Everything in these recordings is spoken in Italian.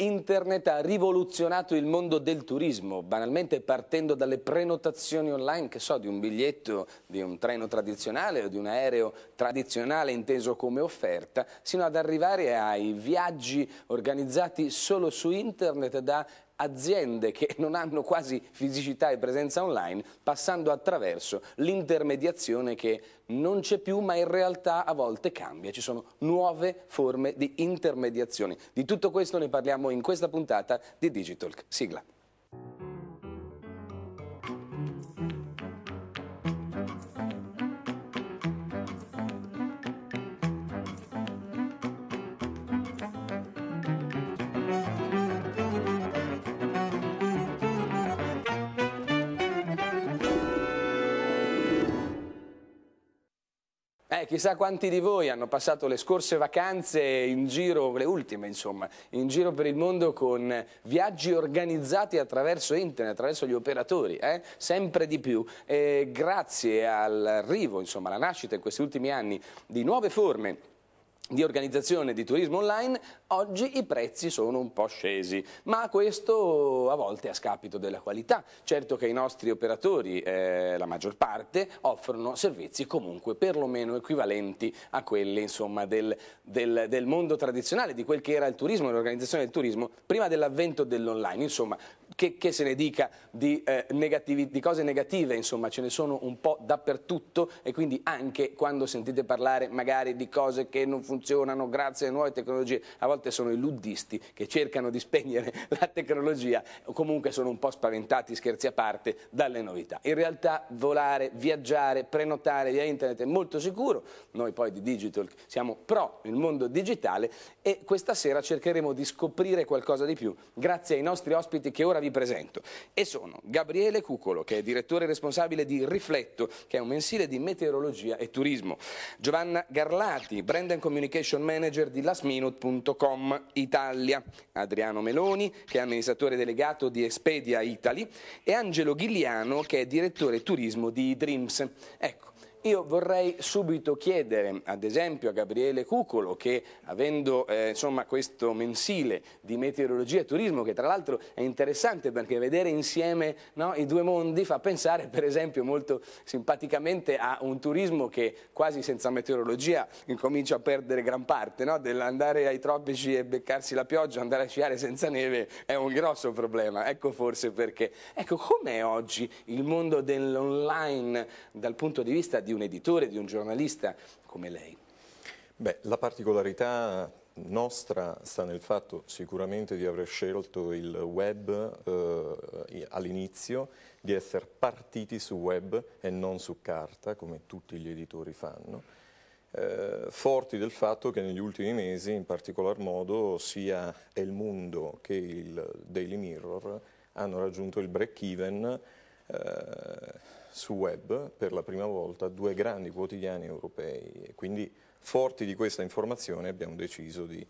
Internet ha rivoluzionato il mondo del turismo, banalmente partendo dalle prenotazioni online, che so, di un biglietto di un treno tradizionale o di un aereo tradizionale inteso come offerta, sino ad arrivare ai viaggi organizzati solo su Internet da aziende che non hanno quasi fisicità e presenza online, passando attraverso l'intermediazione che non c'è più ma in realtà a volte cambia, ci sono nuove forme di intermediazione. Di tutto questo ne parliamo in questa puntata di Digitalk. Sigla. Eh, chissà quanti di voi hanno passato le scorse vacanze in giro, le ultime insomma, in giro per il mondo con viaggi organizzati attraverso internet, attraverso gli operatori, eh? sempre di più. E grazie all'arrivo, insomma, alla nascita in questi ultimi anni di nuove forme di organizzazione di turismo online Oggi i prezzi sono un po' scesi, ma questo a volte a scapito della qualità. Certo che i nostri operatori, eh, la maggior parte, offrono servizi comunque perlomeno equivalenti a quelli insomma, del, del, del mondo tradizionale, di quel che era il turismo l'organizzazione del turismo prima dell'avvento dell'online. Insomma, che, che, se ne dica di, eh, negativi, di cose negative, insomma, ce ne sono un po' dappertutto e quindi anche quando sentite parlare magari di cose che non funzionano grazie alle nuove tecnologie, a volte volte sono i luddisti che cercano di spegnere la tecnologia o comunque sono un po' spaventati, scherzi a parte, dalle novità. In realtà volare, viaggiare, prenotare via internet è molto sicuro, noi poi di Digital siamo pro il mondo digitale e questa sera cercheremo di scoprire qualcosa di più grazie ai nostri ospiti che ora vi presento e sono Gabriele Cucolo che è direttore responsabile di Rifletto che è un mensile di meteorologia e turismo, Giovanna Garlati, brand and communication manager di lastminute.com Com Italia, Adriano Meloni, che è amministratore delegato di Expedia Italy, e Angelo Ghigliano, che è direttore turismo di Dreams. Ecco, io vorrei subito chiedere, ad esempio, a Gabriele Cucolo, che avendo eh, insomma, questo mensile di meteorologia e turismo, che tra l'altro è interessante perché vedere insieme no, i due mondi fa pensare, per esempio, molto simpaticamente a un turismo che quasi senza meteorologia incomincia a perdere gran parte, no? dell'andare ai tropici e beccarsi la pioggia, andare a sciare senza neve è un grosso problema, ecco forse perché. Ecco, com'è oggi il mondo dell'online dal punto di vista di di un editore, di un giornalista come lei? Beh, la particolarità nostra sta nel fatto sicuramente di aver scelto il web eh, all'inizio, di essere partiti su web e non su carta, come tutti gli editori fanno, eh, forti del fatto che negli ultimi mesi, in particolar modo, sia El Mundo che il Daily Mirror hanno raggiunto il break-even eh, su web per la prima volta due grandi quotidiani europei e quindi forti di questa informazione abbiamo deciso di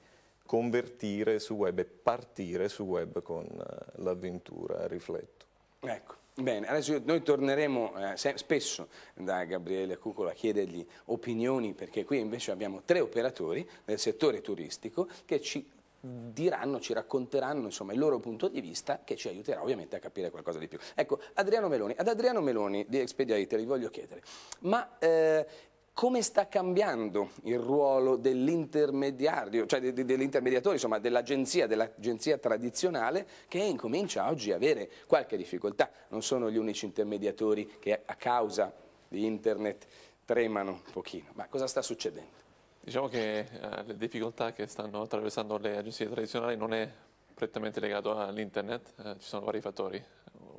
convertire su web e partire su web con eh, l'avventura Rifletto. Ecco. Bene, adesso noi torneremo eh, spesso da Gabriele Cucola a chiedergli opinioni perché qui invece abbiamo tre operatori del settore turistico che ci diranno, ci racconteranno insomma, il loro punto di vista che ci aiuterà ovviamente a capire qualcosa di più. Ecco, Adriano Meloni, ad Adriano Meloni di Expedia Italy voglio chiedere, ma eh, come sta cambiando il ruolo dell'intermediario, cioè de, de, dell'intermediatore, insomma dell'agenzia, dell'agenzia tradizionale che incomincia oggi a avere qualche difficoltà. Non sono gli unici intermediatori che a causa di internet tremano un pochino, ma cosa sta succedendo? Diciamo che eh, le difficoltà che stanno attraversando le agenzie tradizionali non è prettamente legato all'internet, eh, ci sono vari fattori,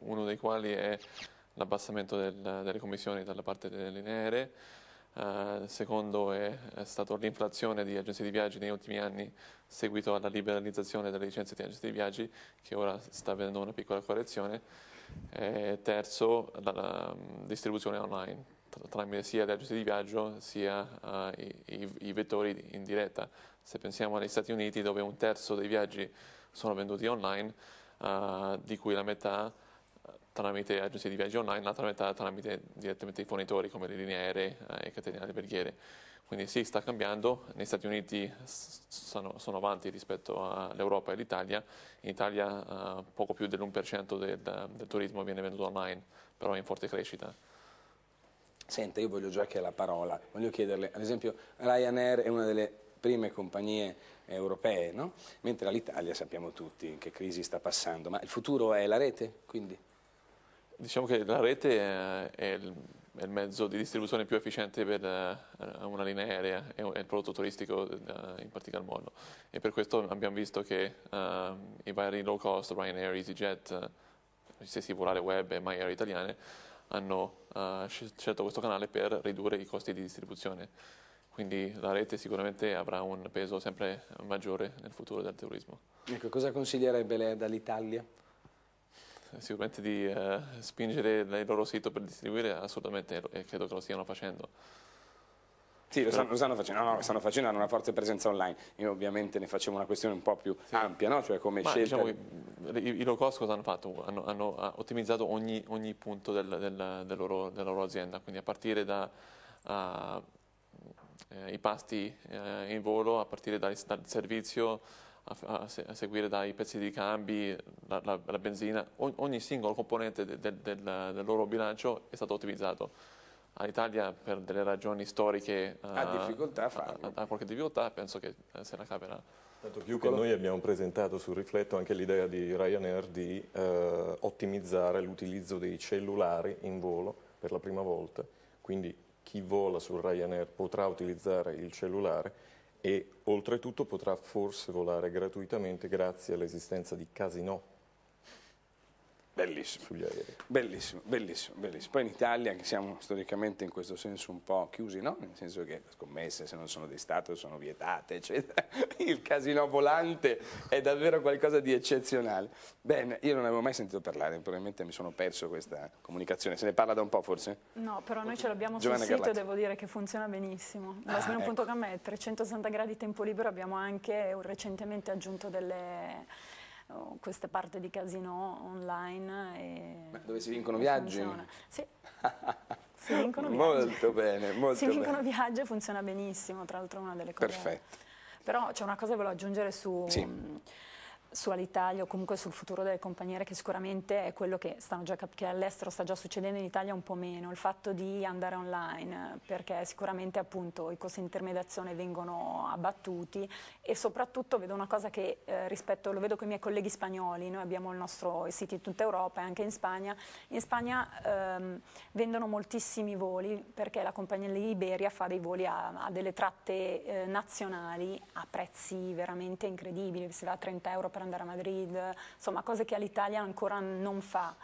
uno dei quali è l'abbassamento del, delle commissioni dalla parte delle linee aeree, eh, secondo è, è stata l'inflazione di agenzie di viaggi negli ultimi anni seguito alla liberalizzazione delle licenze di agenzie di viaggi che ora sta avendo una piccola correzione, e terzo la, la distribuzione online tramite sia le agenzie di viaggio sia uh, i, i, i, vettori in diretta. Se pensiamo agli Stati Uniti dove un terzo dei viaggi sono venduti online, uh, di cui la metà eh, tramite agenzie di viaggio online, l'altra metà tramite direttamente i fornitori come le linee aeree e catene alberghiere. Quindi sì, sta cambiando, negli Stati Uniti sono, sono avanti rispetto all'Europa e all'Italia, in Italia uh, poco più dell'1% del, del turismo viene venduto online, però è in forte crescita senta, io voglio già che la parola, voglio chiederle, ad esempio Ryanair è una delle prime compagnie europee, no? mentre l'Italia sappiamo tutti che crisi sta passando, ma il futuro è la rete, quindi? Diciamo che la rete è il, è il mezzo di distribuzione più efficiente per eh, una linea aerea e il prodotto turistico eh, in particolar modo e per questo abbiamo visto che uh, i vari low cost, Ryanair, EasyJet, gli stessi volare web e MyAir italiane hanno uh, scelto questo canale per ridurre i costi di distribuzione. Quindi la rete sicuramente avrà un peso sempre maggiore nel futuro del turismo. Ecco, cosa consiglierebbe lei dall'Italia? Sicuramente di uh, spingere il loro sito per distribuire, assolutamente, e credo che lo stiano facendo. Sì, lo stanno, lo stanno, facendo, no, no, eh. stanno facendo, hanno una forte presenza online. Io ovviamente ne facevo una questione un po' più sì. ampia, no? cioè come Ma scelta... Diciamo i, i low cost cosa hanno fatto? Hanno, hanno ottimizzato ogni, ogni punto del, del, del loro, della loro azienda, quindi a partire da... Uh, i pasti eh, in volo a partire dal, dal servizio, a, a, a, seguire dai pezzi di cambi, la, la, la benzina, ogni, ogni singolo componente de, del, del loro bilancio è stato ottimizzato. All'Italia per delle ragioni storiche ha eh, difficoltà a farlo. Ha, qualche difficoltà, penso che eh, se la caverà. Tanto più che noi abbiamo presentato sul rifletto anche l'idea di Ryanair di eh, ottimizzare l'utilizzo dei cellulari in volo per la prima volta, quindi chi vola su Ryanair potrà utilizzare il cellulare e oltretutto potrà forse volare gratuitamente grazie all'esistenza di casinò Bellissimo. Sugli aerei. Bellissimo, bellissimo, bellissimo. Poi in Italia che siamo storicamente in questo senso un po' chiusi, no? Nel senso che le scommesse se non sono di Stato sono vietate, eccetera. Il casino volante è davvero qualcosa di eccezionale. Bene, io non avevo mai sentito parlare, probabilmente mi sono perso questa comunicazione. Se ne parla da un po' forse? No, però noi ce l'abbiamo sul Carlacci. sito e devo dire che funziona benissimo. Ah, Lasmeno.com ecco. a me, 360 gradi tempo libero, abbiamo anche recentemente aggiunto delle queste parti di casino online. Ma dove si vincono viaggi? Funziona. Sì. si vincono viaggi. Molto bene, molto Si vincono bene. viaggi e funziona benissimo, tra l'altro è una delle cose... Perfetto. Però c'è una cosa che volevo aggiungere su... Sì su Alitalia o comunque sul futuro delle compagnie che sicuramente è quello che, che all'estero sta già succedendo in Italia un po' meno, il fatto di andare online perché sicuramente appunto i costi di intermediazione vengono abbattuti e soprattutto vedo una cosa che eh, rispetto, lo vedo con i miei colleghi spagnoli, noi abbiamo il nostro sito in tutta Europa e anche in Spagna, in Spagna ehm, vendono moltissimi voli perché la compagnia Iberia fa dei voli a, a delle tratte eh, nazionali a prezzi veramente incredibili, si va a 30 euro per per andare a Madrid, insomma cose che all'Italia ancora non fa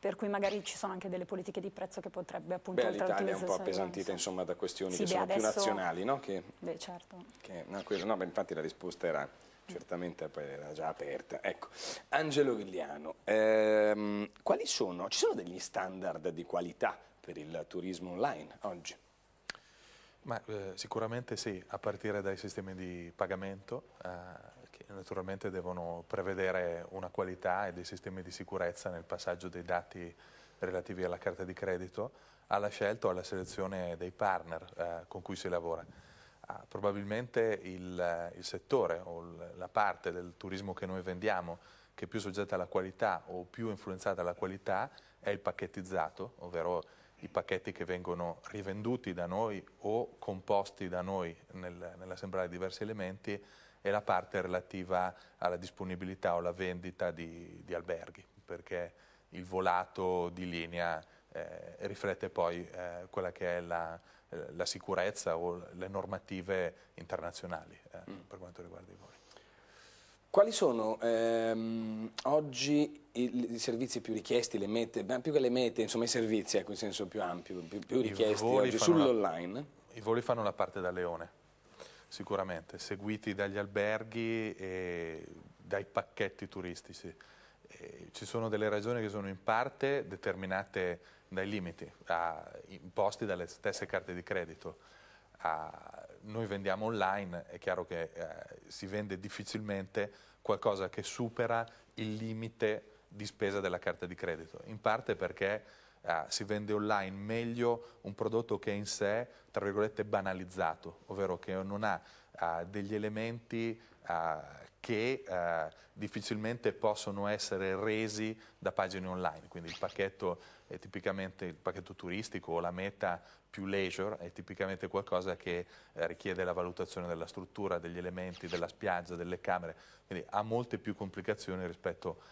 per cui magari ci sono anche delle politiche di prezzo che potrebbe appunto Beh, l'Italia è un po' appesantita insomma, da questioni sì, che beh, sono adesso... più nazionali, no? Che, beh, certo. Che, no, quello, no, beh, infatti la risposta era certamente era già aperta. Ecco, Angelo Vigliano, ehm, quali sono, ci sono degli standard di qualità per il turismo online oggi? Ma, eh, sicuramente sì, a partire dai sistemi di pagamento, eh, naturalmente devono prevedere una qualità e dei sistemi di sicurezza nel passaggio dei dati relativi alla carta di credito, alla scelta o alla selezione dei partner eh, con cui si lavora. Ah, probabilmente il, il, settore o la parte del turismo che noi vendiamo che è più soggetta alla qualità o più influenzata alla qualità è il pacchettizzato, ovvero i pacchetti che vengono rivenduti da noi o composti da noi nel, nell'assemblare diversi elementi e la parte relativa alla disponibilità o alla vendita di, di alberghi, perché il volato di linea eh, riflette poi eh, quella che è la, eh, la, sicurezza o le normative internazionali eh, mm. per quanto riguarda i voli. Quali sono ehm, oggi i, i, servizi più richiesti, le mete, più che le mete, insomma i servizi, ecco, in senso più ampio, più, più richiesti oggi sull'online? I voli fanno la parte da leone, Sicuramente, seguiti dagli alberghi e dai pacchetti turistici. E ci sono delle ragioni che sono in parte determinate dai limiti, a, imposti dalle stesse carte di credito. A, noi vendiamo online, è chiaro che eh, si vende difficilmente qualcosa che supera il limite di spesa della carta di credito, in parte perché eh, si vende online meglio un prodotto che è in sé, tra virgolette, banalizzato, ovvero che non ha eh, degli elementi ah, che eh, difficilmente possono essere resi da pagine online, quindi il pacchetto è tipicamente il pacchetto turistico o la meta più leisure è tipicamente qualcosa che eh, richiede la valutazione della struttura, degli elementi, della spiaggia, delle camere, quindi ha molte più complicazioni rispetto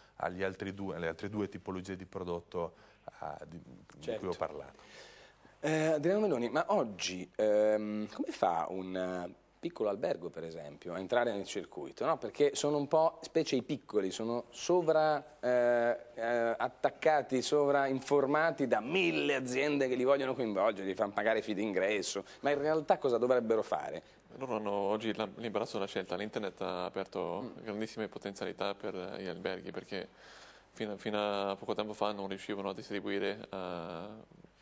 due, alle altre due tipologie di prodotto a, di, certo. di, cui ho parlato. Eh, Adriano Meloni, ma oggi ehm, come fa un piccolo albergo, per esempio, a entrare nel circuito? No? Perché sono un po', specie i piccoli, sono sovra eh, eh attaccati, sovrainformati da mille aziende che li vogliono coinvolgere, gli fanno pagare i fee d'ingresso, ma in realtà cosa dovrebbero fare? Loro hanno oggi l'imbarazzo della scelta, l'internet ha aperto mm. grandissime potenzialità per eh, gli alberghi perché fino, fino, a poco tempo fa non riuscivano a distribuire uh,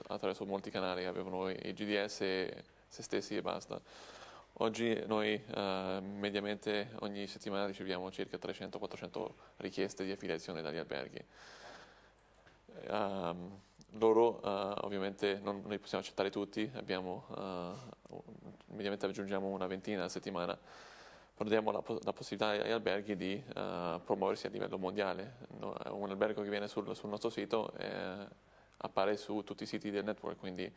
attraverso molti canali, avevano i GDS e se stessi e basta. Oggi noi uh, mediamente ogni settimana riceviamo circa 300-400 richieste di affiliazione dagli alberghi. Um, loro uh, ovviamente non, li possiamo accettare tutti, abbiamo, mediamente aggiungiamo una ventina a settimana però diamo la, la, possibilità agli alberghi di uh, promuoversi a livello mondiale. Eh, un albergo che viene sul, sul nostro sito eh, appare su tutti i siti del network, quindi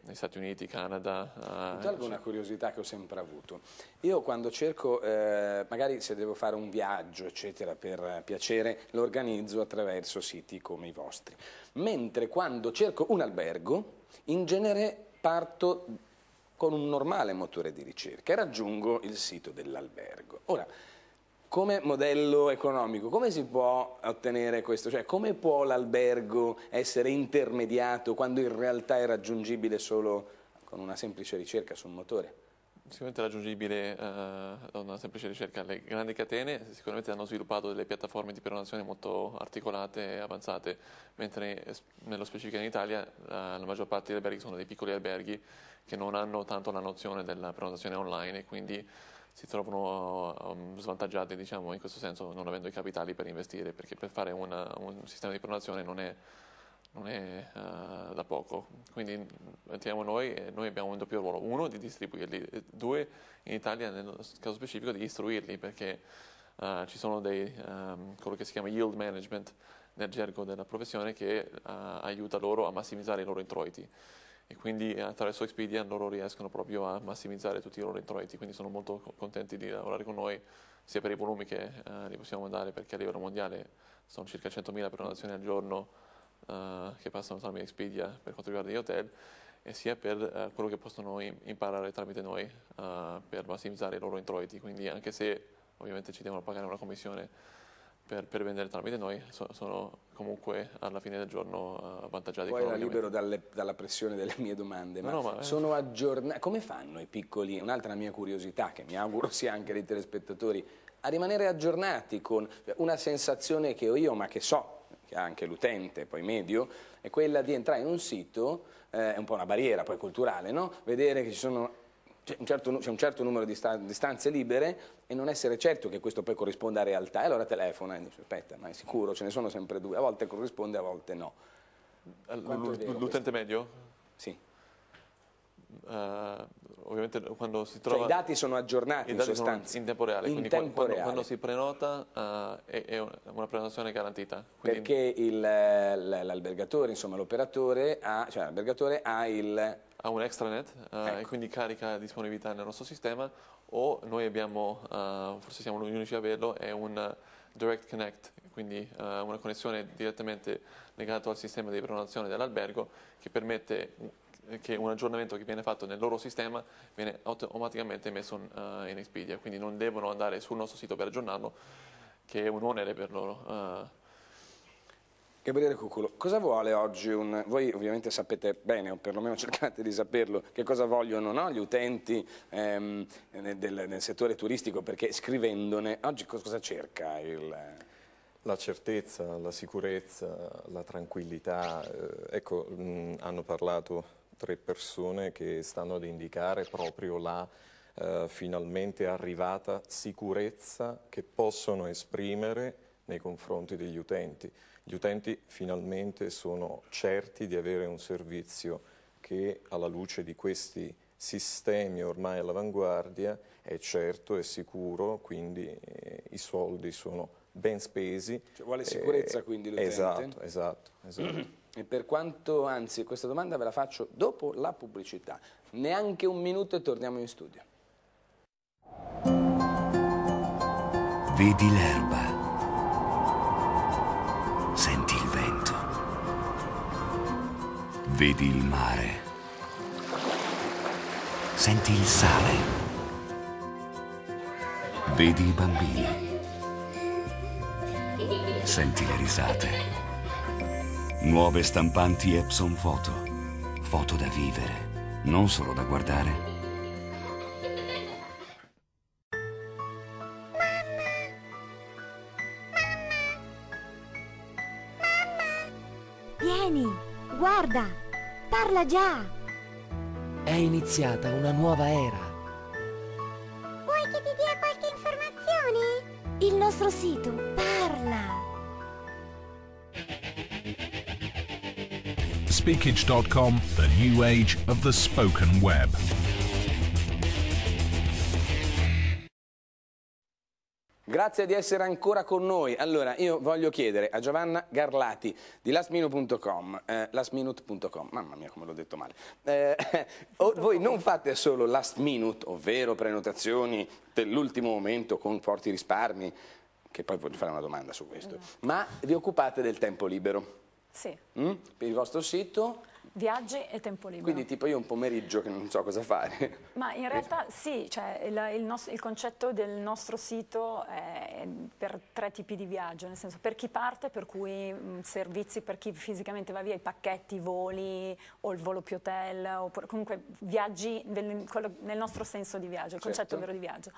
negli Stati Uniti, Canada. Uh, eh, tolgo una curiosità che ho sempre avuto. Io quando cerco, eh, magari se devo fare un viaggio, eccetera, per piacere, lo organizzo attraverso siti come i vostri. Mentre quando cerco un albergo, in genere parto con un normale motore di ricerca e raggiungo il sito dell'albergo. Ora, come modello economico, come si può ottenere questo? Cioè, come può l'albergo essere intermediato quando in realtà è raggiungibile solo con una semplice ricerca su un motore? sicuramente raggiungibile eh, da una semplice ricerca. Le grandi catene sicuramente hanno sviluppato delle piattaforme di prenotazione molto articolate e avanzate, mentre nello specifico in Italia eh, la maggior parte degli alberghi sono dei piccoli alberghi che non hanno tanto la nozione della prenotazione online e quindi si trovano um, svantaggiati diciamo, in questo senso non avendo i capitali per investire, perché per fare una, un sistema di prenotazione non è non è uh, da poco. Quindi mm, entriamo noi e noi abbiamo un doppio ruolo, uno di distribuirli, due in Italia nel caso specifico di istruirli perché uh, ci sono dei, um, quello che si chiama yield management nel gergo della professione che uh, aiuta loro a massimizzare i loro introiti e quindi attraverso Expedia loro riescono proprio a massimizzare tutti i loro introiti, quindi sono molto contenti di lavorare con noi sia per i volumi che li possiamo mandare perché a livello mondiale sono circa 100.000 prenotazioni al giorno uh, che passano tramite Expedia per quanto riguarda gli hotel e sia per uh, quello che possono imparare tramite noi uh, per massimizzare i loro introiti. Quindi anche se ovviamente ci devono pagare una commissione per, per vendere tramite noi, so- sono comunque alla fine del giorno avvantaggiati. Poi era libero dalle, dalla pressione delle mie domande, ma, no, no, ma sono eh. aggiornati. Come fanno i piccoli? Un'altra mia curiosità, che mi auguro sia anche dei telespettatori, a rimanere aggiornati con una sensazione che ho io, ma che so che ha anche l'utente, poi medio, è quella di entrare in un sito, eh, è un po' una barriera poi culturale, no? vedere che ci sono c'è un, certo, un, certo, numero di, sta, di, stanze libere e non essere certo che questo poi corrisponda a realtà. E allora telefona e dice, aspetta, ma è sicuro, ce ne sono sempre due, a volte corrisponde, a volte no. L'utente medio? Sì. Uh, ovviamente quando si trova... Cioè, i dati sono aggiornati in sostanza. in tempo reale, in quindi tempo quando, reale. quando, si prenota uh, è, è, una prenotazione garantita. Quindi... Perché l'albergatore, insomma l'operatore, ha, cioè l'albergatore ha il... Ha un extranet uh, ecco. e quindi carica disponibilità nel nostro sistema o noi abbiamo, uh, forse siamo gli unici a averlo, è un direct connect, quindi uh, una connessione direttamente legata al sistema di prenotazione dell'albergo che permette che un aggiornamento che viene fatto nel loro sistema viene automaticamente messo eh, in Expedia, quindi non devono andare sul nostro sito per aggiornarlo, che è un onere per loro. Eh. Gabriele Cuculo, cosa vuole oggi un... Voi ovviamente sapete bene, o perlomeno cercate di saperlo, che cosa vogliono no? gli utenti ehm, del, del, settore turistico, perché scrivendone, oggi cosa cerca il... La certezza, la sicurezza, la tranquillità, eh, ecco, mh, mm, hanno parlato tre persone che stanno ad indicare proprio la eh, finalmente arrivata sicurezza che possono esprimere nei confronti degli utenti. Gli utenti finalmente sono certi di avere un servizio che alla luce di questi sistemi ormai all'avanguardia è certo è sicuro, quindi eh, i soldi sono ben spesi. Cioè vuole sicurezza eh, quindi l'utente? Esatto, esatto. esatto. E per quanto, anzi, questa domanda ve la faccio dopo la pubblicità. Neanche un minuto e torniamo in studio. Vedi l'erba. Senti il vento. Vedi il mare. Senti il sale. Vedi i bambini. Senti le risate. Nuove stampanti Epson Foto. Foto da vivere, non solo da guardare. Vieni, guarda, parla già. È iniziata una nuova era. Vuoi che ti dia qualche informazione? Il nostro sito speakage.com, the new age of the spoken web. Grazie di essere ancora con noi. Allora, io voglio chiedere a Giovanna Garlati di lastminute.com, eh, lastminute.com, mamma mia come l'ho detto male, eh, oh, voi non fate solo last minute, ovvero prenotazioni dell'ultimo momento con forti risparmi, che poi voglio fare una domanda su questo, esatto. ma vi occupate del tempo libero. Sì. Mm? Per il vostro sito? Viaggi e tempo libero. Quindi tipo io un pomeriggio che non so cosa fare. Ma in realtà sì, cioè, il, il, nostro, il, concetto del nostro sito è per tre tipi di viaggio, nel senso per chi parte, per cui mh, mm, servizi per chi fisicamente va via, i pacchetti, i voli o il volo più hotel, oppure comunque viaggi del, quello, nel nostro senso di viaggio, il certo. concetto vero di viaggio.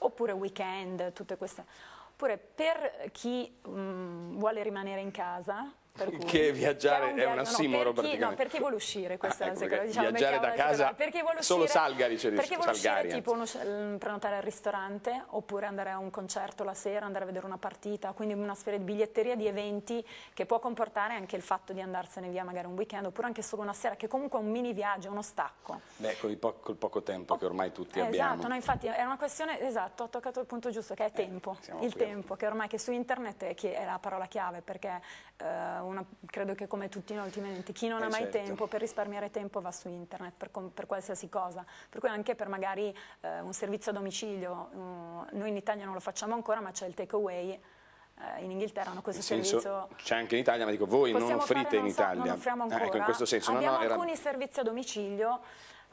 Oppure weekend, tutte queste. Oppure per chi mh, mm, vuole rimanere in casa, cui, che viaggiare è, un viaggio, è un assimoro no, per chi, no, per vuole uscire questa ah, ecco, secondo, diciamo, viaggiare da casa per vuole uscire, solo Salgari c'è per vuole Salgari, uscire anzi. tipo uno, mm, prenotare al ristorante oppure andare a un concerto la sera andare a vedere una partita quindi una sfera di biglietteria di eventi che può comportare anche il fatto di andarsene via magari un weekend oppure anche solo una sera che comunque è un mini viaggio uno stacco beh col poco, col poco tempo oh, che ormai tutti esatto, abbiamo esatto no, infatti è una questione esatto ho toccato il punto giusto che è eh, tempo eh, il qui. tempo che ormai che su internet è, che è la parola chiave perché eh, una, credo che come tutti noi ultimamente, chi non eh ha mai certo. tempo per risparmiare tempo va su internet per, per qualsiasi cosa, per cui anche per magari eh, un servizio a domicilio, um, noi in Italia non lo facciamo ancora ma c'è il takeaway eh, in Inghilterra hanno questo senso, servizio. C'è anche in Italia, ma dico voi non offrite fare, non in so, Italia. Non offriamo ancora. Eh, ecco, in questo senso. Abbiamo no, no, alcuni era... servizi a domicilio.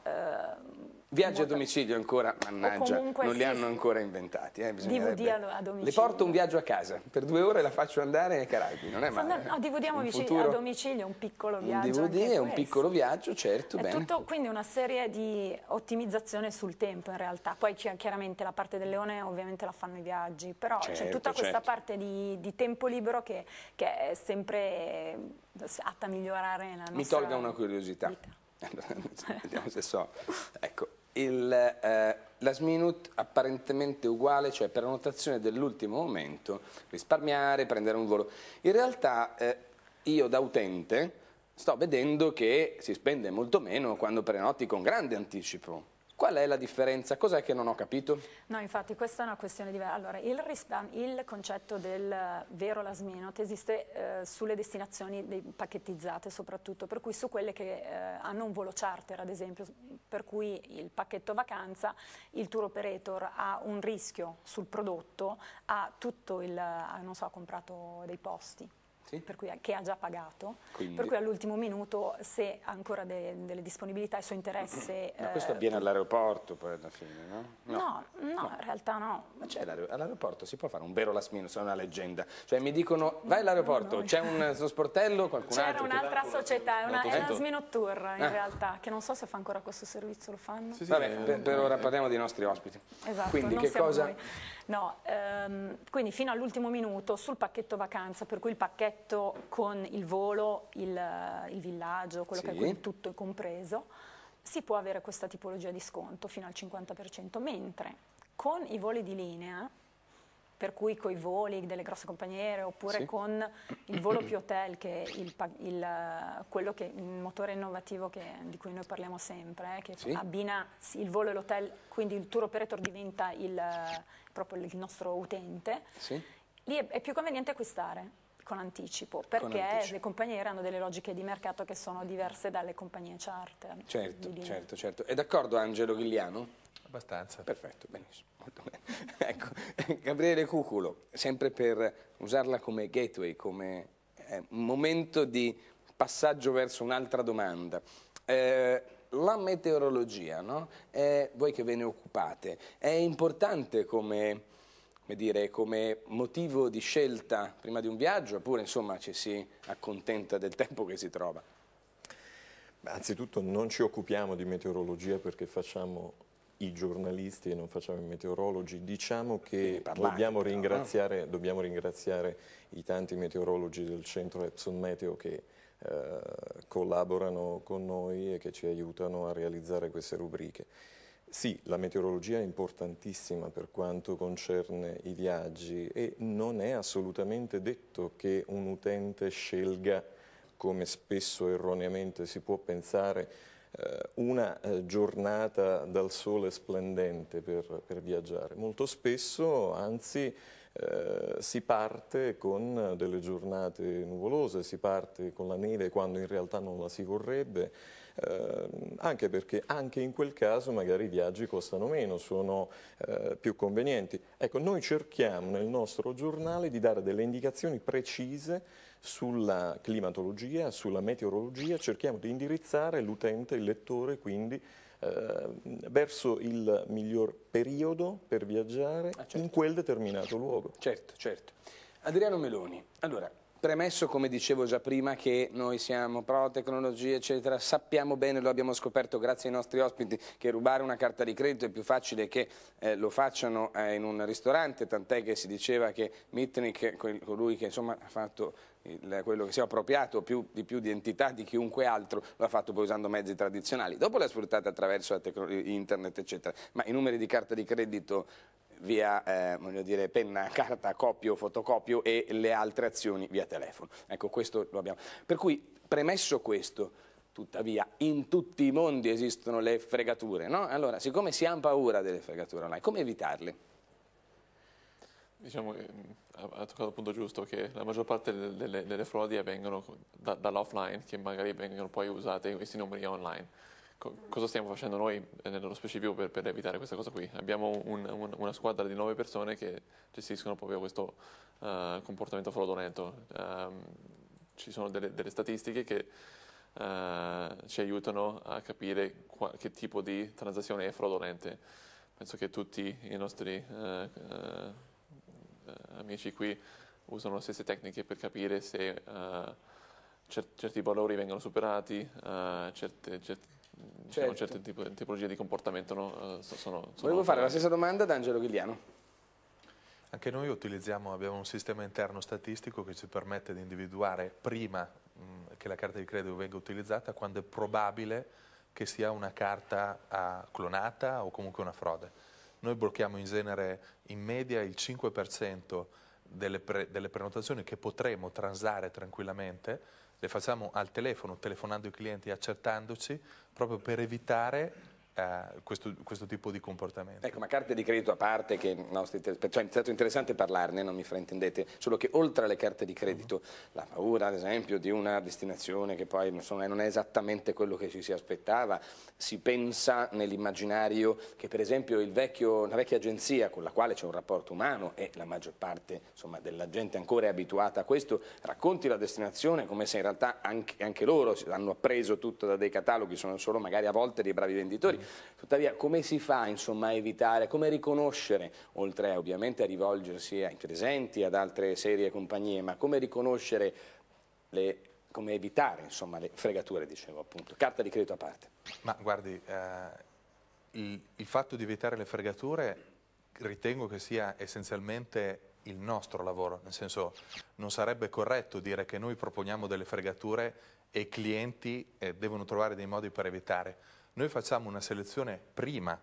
Eh, Viaggi a domicilio ancora, mannaggia, non li hanno ancora inventati. Eh, DVD a domicilio. Le porto un viaggio a casa, per due ore la faccio andare ai Caraibi, non è male. No, DVD eh. a, futuro, a domicilio, un piccolo viaggio. Un DVD è un piccolo viaggio, certo, è bene. Tutto, quindi una serie di ottimizzazione sul tempo in realtà, poi chiaramente la parte del leone ovviamente la fanno i viaggi, però c'è certo, tutta certo. questa parte di, di tempo libero che, che, è sempre atta a migliorare la nostra Mi tolga una curiosità. Allora, vediamo se so. Ecco, il, eh, last minute apparentemente uguale, cioè prenotazione dell'ultimo momento, risparmiare, prendere un volo. In realtà eh, io da utente sto vedendo che si spende molto meno quando prenoti con grande anticipo. Qual è la differenza? Cos'è che non ho capito? No, infatti questa è una questione diversa. Allora, il, il concetto del eh, vero last minute esiste eh, sulle destinazioni pacchettizzate soprattutto, per cui su quelle che eh, hanno un volo charter ad esempio, per cui il pacchetto vacanza, il tour operator ha un rischio sul prodotto, ha tutto il, non so, ha comprato dei posti sì. per cui, eh, che ha già pagato, Quindi. per cui all'ultimo minuto se ha ancora de, delle disponibilità e suo interesse... Ma eh, questo eh, avviene all'aeroporto poi alla fine, no? No, no, no. in realtà no. Ma c'è all'aeroporto, si può fare un vero last minute, è una leggenda. Cioè mi dicono vai all'aeroporto, c'è un sportello, qualcun C'era altro... C'era un'altra società, è una, una Sminot Tour in ah. realtà, che non so se fa ancora questo servizio, lo fanno. Sì, sì, Vabbè, eh, per, per, ora parliamo dei nostri ospiti. Esatto, quindi che cosa... No, ehm, quindi fino all'ultimo minuto sul pacchetto vacanza, per cui il pacchetto biglietto con il volo, il, il villaggio, quello sì. che è tutto compreso, si può avere questa tipologia di sconto fino al 50%, mentre con i voli di linea, per cui con i voli delle grosse compagnie oppure sì. con il volo più hotel, che è il, il, quello che, il motore innovativo che, di cui noi parliamo sempre, eh, che sì. abbina il volo e l'hotel, quindi il tour operator diventa il, proprio il nostro utente, sì. lì è, è più conveniente acquistare con anticipo, perché con anticipo. le compagnie aeree hanno delle logiche di mercato che sono diverse dalle compagnie charter. Certo, certo, certo. È d'accordo Angelo Ghigliano? Abbastanza. Perfetto, benissimo. ecco. Gabriele Cuculo, sempre per usarla come gateway, come eh, momento di passaggio verso un'altra domanda. Eh, la meteorologia, no? eh, voi che ve ne occupate, è importante come come, dire, come motivo di scelta prima di un viaggio oppure insomma ci si accontenta del tempo che si trova? Beh, anzitutto non ci occupiamo di meteorologia perché facciamo i giornalisti e non facciamo i meteorologi. Diciamo che parlate, dobbiamo, ringraziare, però, no? dobbiamo, ringraziare, i tanti meteorologi del centro Epson Meteo che eh, collaborano con noi e che ci aiutano a realizzare queste rubriche. Sì, la meteorologia è importantissima per quanto concerne i viaggi e non è assolutamente detto che un utente scelga, come spesso erroneamente si può pensare, eh, una eh, giornata dal sole splendente per, per viaggiare. Molto spesso, anzi, eh, si parte con delle giornate nuvolose, si parte con la neve quando in realtà non la si vorrebbe, Ehm, anche perché anche in quel caso magari i viaggi costano meno, sono eh, più convenienti. Ecco, noi cerchiamo nel nostro giornale di dare delle indicazioni precise sulla climatologia, sulla meteorologia, cerchiamo di indirizzare l'utente, il lettore quindi ehm, verso il miglior periodo per viaggiare ah, certo. in quel determinato luogo. Certo, certo. Adriano Meloni, allora Premesso, come dicevo già prima, che noi siamo pro tecnologia, eccetera, sappiamo bene, lo abbiamo scoperto grazie ai nostri ospiti, che rubare una carta di credito è più facile che eh, lo facciano eh, in un ristorante, tant'è che si diceva che Mitnick, colui che insomma, ha fatto il, quello che si è appropriato più, di più di entità di chiunque altro, lo ha fatto poi usando mezzi tradizionali, dopo l'ha sfruttata sfruttate attraverso internet, eccetera, ma i numeri di carta di credito via eh, dire, penna, carta, copio, fotocopio e le altre azioni via telefono. Ecco, questo lo abbiamo. Per cui, premesso questo, Tuttavia, in tutti i mondi esistono le fregature, no? Allora, siccome si ha paura delle fregature online, come evitarle? Diciamo che ehm, ha toccato il punto giusto, che la maggior parte delle, delle, frodi avvengono da, dall'offline, che magari vengono poi usate questi numeri online cosa stiamo facendo noi eh, nello specifico per, per evitare questa cosa qui? Abbiamo un, un, una squadra di nove persone che gestiscono proprio questo uh, comportamento fraudolento. Um, ci sono delle, delle statistiche che uh, ci aiutano a capire qual- che tipo di transazione è fraudolente. Penso che tutti i nostri uh, amici qui usano le stesse tecniche per capire se certi valori vengono superati, certe, certi Diciamo, certo. diciamo, certe tipo, tipologie di comportamento. No? Eh, sono, sono Volevo fare la stessa domanda ad Angelo Ghigliano. Anche noi utilizziamo, abbiamo un sistema interno statistico che ci permette di individuare prima mh, che la carta di credito venga utilizzata quando è probabile che sia una carta a, ah, clonata o comunque una frode. Noi blocchiamo in genere in media il 5% delle, pre, delle, prenotazioni che potremo transare tranquillamente, le facciamo al telefono, telefonando i clienti e accertandoci, proprio per evitare eh, questo, questo, tipo di comportamento. Ecco, ma carte di credito a parte, che nostri, cioè, è stato interessante parlarne, non mi fraintendete, solo che oltre alle carte di credito, uh mm. -huh. la paura ad esempio di una destinazione che poi insomma, non è esattamente quello che ci si aspettava, si pensa nell'immaginario che per esempio vecchio, la vecchia agenzia con la quale c'è un rapporto umano e la maggior parte insomma, della gente ancora è abituata a questo, racconti la destinazione come se in realtà anche, anche loro hanno appreso tutto da dei cataloghi, sono solo magari a volte dei bravi venditori, Tuttavia, come si fa insomma, a evitare, come riconoscere, oltre ovviamente a rivolgersi ai presenti, ad altre serie e compagnie, ma come riconoscere, le, come evitare insomma, le fregature, dicevo appunto, carta di credito a parte? Ma guardi, eh, il, il fatto di evitare le fregature ritengo che sia essenzialmente il nostro lavoro, nel senso non sarebbe corretto dire che noi proponiamo delle fregature e i clienti eh, devono trovare dei modi per evitare. Noi facciamo una selezione prima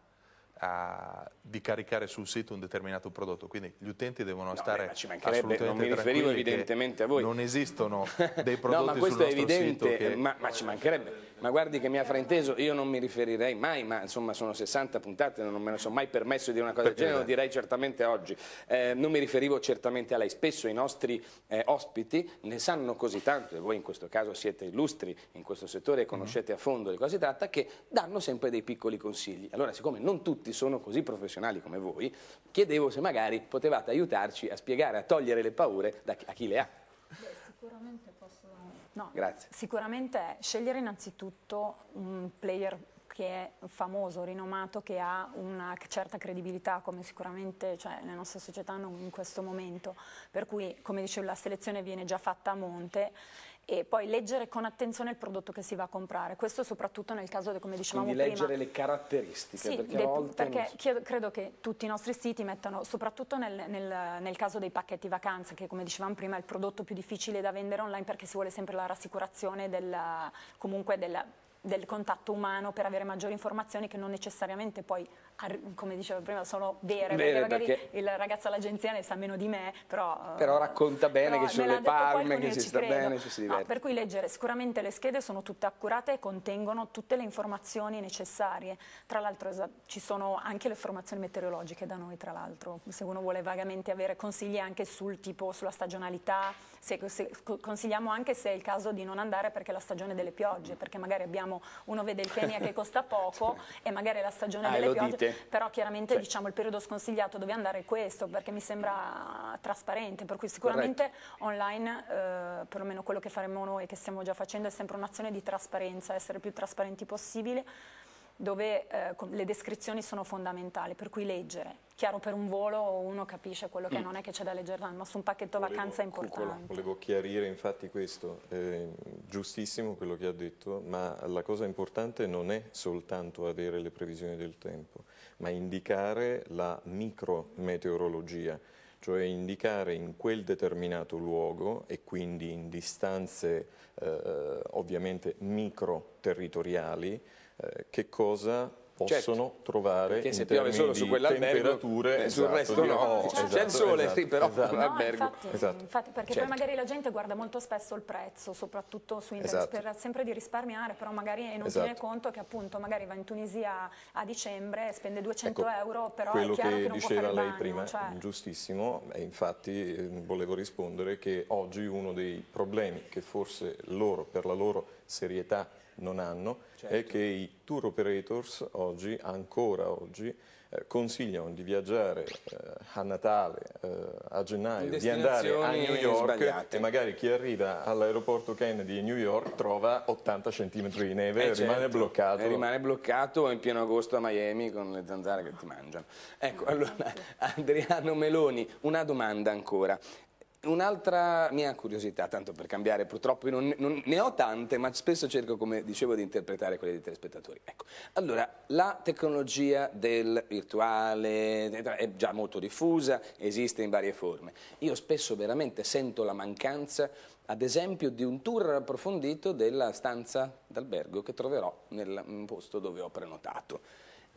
a, di caricare sul sito un determinato prodotto, quindi gli utenti devono no, stare beh, ci assolutamente non mi riferivo evidentemente a voi. Non esistono dei prodotti no, ma questo è evidente, che... ma, ma, ci mancherebbe. Ma guardi che mi ha frainteso, io non mi riferirei mai, ma insomma sono 60 puntate, non me ne sono mai permesso di dire una cosa del genere, lo direi certamente oggi. Eh, non mi riferivo certamente a lei, spesso i nostri eh, ospiti ne sanno così tanto, e voi in questo caso siete illustri in questo settore e conoscete mm -hmm. a fondo di cosa si tratta, che danno sempre dei piccoli consigli. Allora, siccome non tutti tutti sono così professionali come voi, chiedevo se magari potevate aiutarci a spiegare, a togliere le paure da, a chi le ha. sicuramente posso... No, Grazie. Sicuramente è scegliere innanzitutto un player che è famoso, rinomato, che ha una certa credibilità come sicuramente cioè, le nostre società hanno in questo momento, per cui come dicevo la selezione viene già fatta a monte e poi leggere con attenzione il prodotto che si va a comprare. Questo soprattutto nel caso, come dicevamo prima... Quindi prima. leggere le caratteristiche. Sì, perché, de, perché non... chiedo, credo che tutti i nostri siti mettano, soprattutto nel, nel, nel, caso dei pacchetti vacanza, che come dicevamo prima è il prodotto più difficile da vendere online perché si vuole sempre la rassicurazione della, comunque della, del contatto umano per avere maggiori informazioni che non necessariamente poi come dicevo prima, sono vere, vere perché, perché il ragazzo all'agenzia ne sa meno di me, però... Eh, però racconta bene però che ci sono le palme, che ci sta credo. bene, ci si diverte. No, per cui leggere, sicuramente le schede sono tutte accurate e contengono tutte le informazioni necessarie. Tra l'altro ci sono anche le informazioni meteorologiche da noi, tra l'altro, se uno vuole vagamente avere consigli anche sul tipo, sulla stagionalità, se, se, consigliamo anche se è il caso di non andare perché è la stagione delle piogge, perché magari abbiamo, uno vede il Kenya che costa poco e magari è la stagione ah, delle piogge. Dite però chiaramente sì. diciamo, il periodo sconsigliato dove andare è questo, perché mi sembra trasparente, per cui sicuramente Corretto. online, eh, perlomeno quello che faremo noi, e che stiamo già facendo, è sempre un'azione di trasparenza, essere più trasparenti possibile dove eh, le descrizioni sono fondamentali, per cui leggere. Chiaro per un volo uno capisce quello che mm. non è che c'è da leggere, ma su un pacchetto volevo, vacanza è importante. Cucolo, volevo chiarire infatti questo, eh, giustissimo quello che ha detto, ma la cosa importante non è soltanto avere le previsioni del tempo, ma indicare la micrometeorologia, cioè indicare in quel determinato luogo e quindi in distanze eh, ovviamente micro territoriali eh, che cosa possono certo, trovare se piove solo su temperature eh, esatto, sul resto no, no esatto, c'è il esatto, sole esatto, sì, però esatto. No, infatti, esatto. infatti, perché certo. poi magari la gente guarda molto spesso il prezzo soprattutto su internet esatto. per sempre di risparmiare però magari non tiene conto che appunto magari va in Tunisia a dicembre spende 200 ecco, euro però quello che, che diceva lei bagno, prima cioè... giustissimo e infatti ehm, volevo rispondere che oggi uno dei problemi che forse loro per la loro serietà non hanno certo. è che i tour operators oggi, ancora oggi, eh, consigliano di viaggiare eh, a Natale, eh, a gennaio, di andare a New York sbagliate. e magari chi arriva all'aeroporto Kennedy di New York trova 80 cm di neve eh, e certo. rimane bloccato. E rimane bloccato in pieno agosto a Miami con le zanzare che ti mangiano. Ecco, esatto. allora Adriano Meloni, una domanda ancora. Un'altra mia curiosità, tanto per cambiare, purtroppo non, non, ne ho tante, ma spesso cerco, come dicevo, di interpretare quelle dei telespettatori. Ecco. Allora, la tecnologia del virtuale è già molto diffusa, esiste in varie forme. Io spesso veramente sento la mancanza, ad esempio, di un tour approfondito della stanza d'albergo che troverò nel posto dove ho prenotato.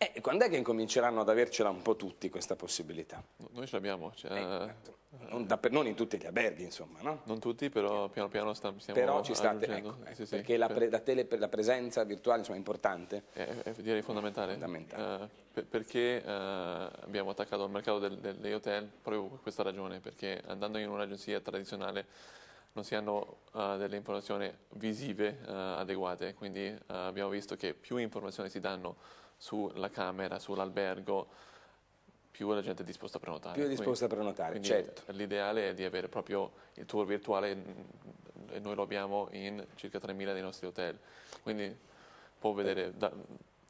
E eh, quando è che incominceranno ad avercela un po' tutti questa possibilità? Noi ce l'abbiamo. Cioè... Eh, eh certo. non, da, non, in tutti gli alberghi, insomma, no? Non tutti, però piano piano stiamo Però ci state, ecco, ecco, sì, sì, perché sì, la, per... la, tele, la, presenza virtuale insomma, è importante. È, è direi fondamentale. fondamentale. Uh, per, perché uh, abbiamo attaccato il mercato del, del, degli hotel proprio per questa ragione, perché andando in un'agenzia tradizionale non si hanno uh, delle informazioni visive adeguate, quindi abbiamo visto che più informazioni si danno sulla camera, sull'albergo, più la gente è disposta a prenotare. Più è disposta quindi, a prenotare, certo. L'ideale è di avere proprio il tour virtuale e noi lo abbiamo in circa 3.000 dei nostri hotel. Quindi può vedere... Da,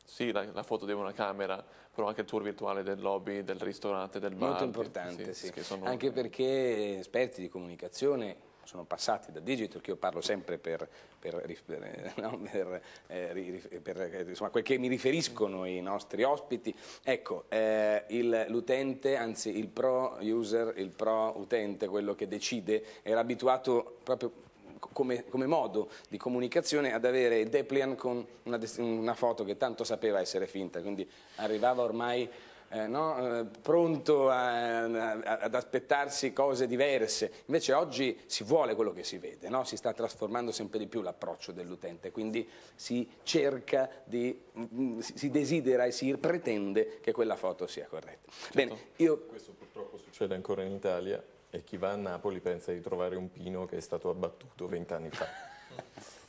sì, la, la, foto di una camera, però anche il tour virtuale del lobby, del ristorante, del bar. Molto importante, che, sì. sì. Anche perché eh, esperti di comunicazione sono passati da digital, che io parlo sempre per, per, eh, no, per, eh, per eh, insomma, quel che mi riferiscono i nostri ospiti. Ecco, eh, l'utente, anzi il pro user, il pro utente, quello che decide, era abituato proprio come, come, modo di comunicazione ad avere Deplian con una, una foto che tanto sapeva essere finta, quindi arrivava ormai eh, no? eh, pronto a, a, ad aspettarsi cose diverse. Invece oggi si vuole quello che si vede, no? si sta trasformando sempre di più l'approccio dell'utente, quindi si cerca di, mm, si desidera e si pretende che quella foto sia corretta. Certo. Bene, io... Questo purtroppo succede ancora in Italia e chi va a Napoli pensa di trovare un pino che è stato abbattuto vent'anni fa.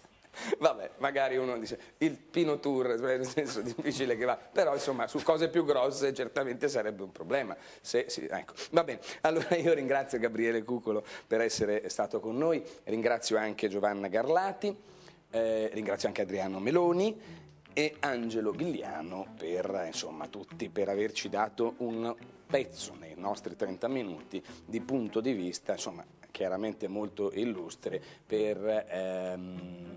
Vabbè, magari uno dice il Pino Tour, eh, nel senso difficile che va, però insomma su cose più grosse certamente sarebbe un problema. Se, sì, ecco. Va bene, allora io ringrazio Gabriele Cucolo per essere stato con noi, ringrazio anche Giovanna Garlati, eh, ringrazio anche Adriano Meloni e Angelo Ghigliano per, insomma, tutti per averci dato un pezzo nei nostri 30 minuti di punto di vista, insomma, chiaramente molto illustre per... Ehm,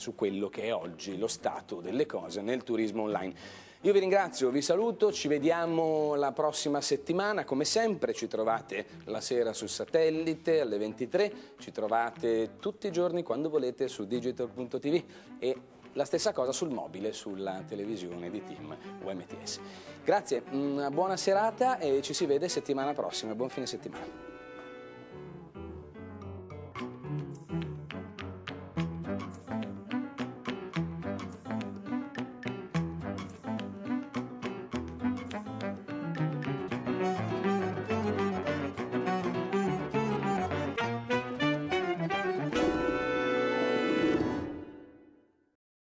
su quello che è oggi lo stato delle cose nel turismo online. Io vi ringrazio, vi saluto, ci vediamo la prossima settimana, come sempre ci trovate la sera sul satellite alle 23, ci trovate tutti i giorni quando volete su digital.tv e la stessa cosa sul mobile, sulla televisione di Team UMTS. Grazie, una buona serata e ci si vede settimana prossima, buon fine settimana.